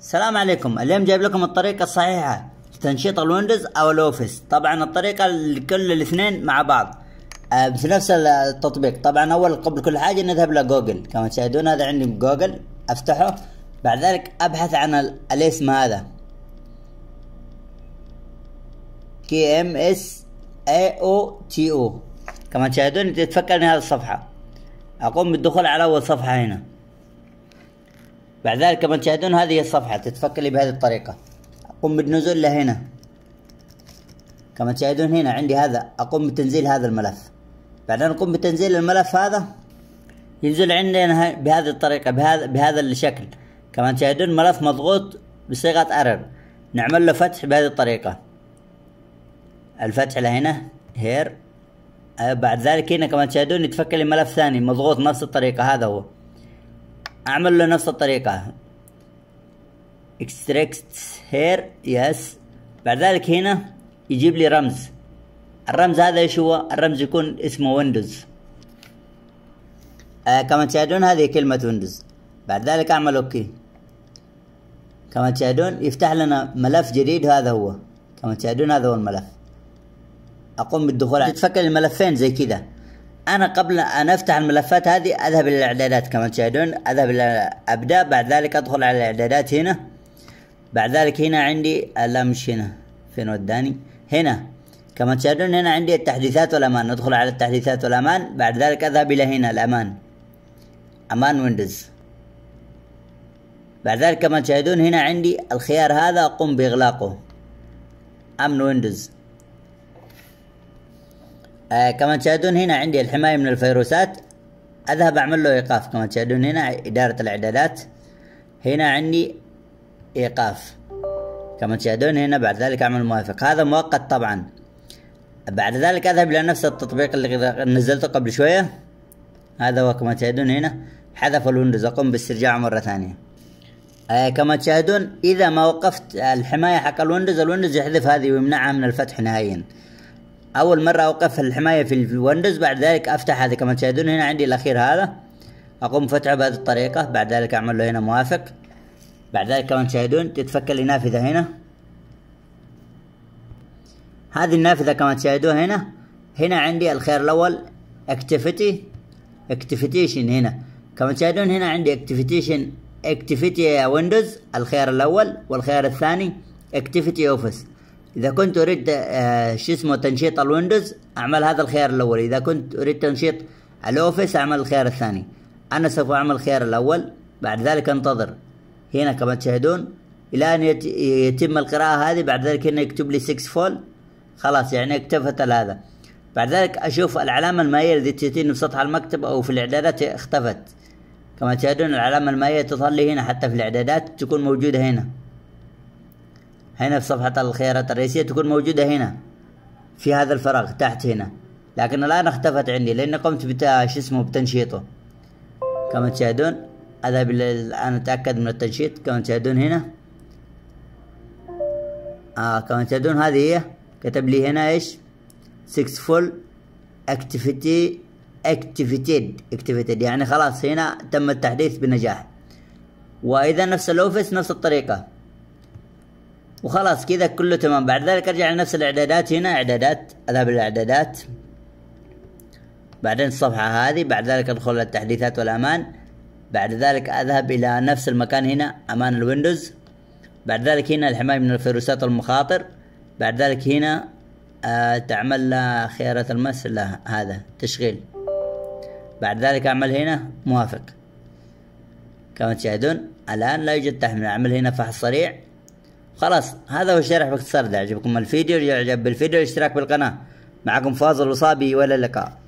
السلام عليكم اليوم جايب لكم الطريقة الصحيحة لتنشيط الويندوز او الاوفيس طبعا الطريقة لكل الاثنين مع بعض في آه، نفس التطبيق طبعا اول قبل كل حاجة نذهب لجوجل كما تشاهدون هذا عندي جوجل افتحه بعد ذلك ابحث عن الاسم هذا كي ام اس اي او تي او كما تشاهدون تتفكر هذه الصفحة اقوم بالدخول على اول صفحة هنا بعد ذلك كما تشاهدون هذه هي الصفحة تتفك لي بهذه الطريقة أقوم بالنزول لهنا كما تشاهدون هنا عندي هذا أقوم بتنزيل هذا الملف بعدين أقوم بتنزيل الملف هذا ينزل عندنا بهذه الطريقة بهذا بهذا الشكل كما تشاهدون ملف مضغوط بصيغة ارر نعمل له فتح بهذه الطريقة الفتح لهنا هير أه، بعد ذلك هنا كما تشاهدون يتفك لي ملف ثاني مضغوط نفس الطريقة هذا هو أعمل له نفس الطريقة اكستريكت هير يس بعد ذلك هنا يجيب لي رمز الرمز هذا ايش هو الرمز يكون اسمه ويندوز آه كما تشاهدون هذه كلمة ويندوز بعد ذلك اعمل اوكي كما تشاهدون يفتح لنا ملف جديد هذا هو كما تشاهدون هذا هو الملف اقوم بالدخول تتفكر الملفين زي كذا انا قبل ان افتح الملفات هذه اذهب الى الاعدادات كما تشاهدون اذهب الى ابدا بعد ذلك ادخل على الاعدادات هنا بعد ذلك هنا عندي الامش هنا فين وداني هنا كما تشاهدون هنا عندي التحديثات والامان ندخل على التحديثات والامان بعد ذلك اذهب الى هنا الامان امان ويندوز بعد ذلك كما تشاهدون هنا عندي الخيار هذا اقوم باغلاقه امن ويندوز آه كما تشاهدون هنا عندي الحماية من الفيروسات اذهب اعمل له ايقاف كما تشاهدون هنا ادارة الاعدادات هنا عندي ايقاف كما تشاهدون هنا بعد ذلك اعمل موافق هذا مؤقت طبعا بعد ذلك اذهب الى نفس التطبيق اللي نزلته قبل شوية هذا هو كما تشاهدون هنا حذف الويندوز اقوم باسترجاعه مرة ثانية آه كما تشاهدون اذا ما وقفت آه، الحماية حق الويندوز الويندوز يحذف هذه ويمنعها من الفتح نهائيا اول مره اوقف الحمايه في الويندوز بعد ذلك افتح هذا كما تشاهدون هنا عندي الاخير هذا اقوم فتحه بهذه الطريقه بعد ذلك اعمل له هنا موافق بعد ذلك كما تشاهدون تتفك لي نافذه هنا هذه النافذه كما تشاهدون هنا هنا عندي الخيار الاول اكتيفيتي اكتيفيتيشن هنا كما تشاهدون هنا عندي اكتيفيتيشن اكتيفيتي ويندوز الخيار الاول والخيار الثاني اكتيفيتي اوفيس اذا كنت اريد آه، شو اسمه تنشيط الويندوز اعمل هذا الخيار الاول اذا كنت اريد تنشيط الاوفيس اعمل الخيار الثاني انا سوف اعمل الخيار الاول بعد ذلك انتظر هنا كما تشاهدون الى ان يتم القراءة هذه بعد ذلك هنا يكتب لي 6 فول خلاص يعني اكتفت هذا بعد ذلك اشوف العلامة المائية التي تأتيني في سطح المكتب او في الاعدادات اختفت كما تشاهدون العلامة المائية تظهر لي هنا حتى في الاعدادات تكون موجودة هنا هنا في صفحة الخيارات الرئيسية تكون موجودة هنا في هذا الفراغ تحت هنا لكن الآن اختفت عندي لأني قمت بتاش شو اسمه بتنشيطه كما تشاهدون أذهب الآن أتأكد من التنشيط كما تشاهدون هنا آه كما تشاهدون هذه هي كتب لي هنا إيش فول اكتيفيتي اكتيفيتيد اكتيفيتيد يعني خلاص هنا تم التحديث بنجاح وإذا نفس الأوفيس نفس الطريقة وخلاص كذا كله تمام بعد ذلك ارجع لنفس الاعدادات هنا اعدادات اذهب الاعدادات بعدين الصفحة هذه بعد ذلك ادخل التحديثات والامان بعد ذلك اذهب الى نفس المكان هنا امان الويندوز بعد ذلك هنا الحماية من الفيروسات والمخاطر بعد ذلك هنا آه تعمل خيارات المس لا هذا تشغيل بعد ذلك اعمل هنا موافق كما تشاهدون الان لا يوجد تحميل اعمل هنا فحص سريع خلاص هذا هو الشرح باختصار اذا عجبكم الفيديو يعجب بالفيديو الاشتراك بالقناه معكم فاضل وصابي ولا اللقاء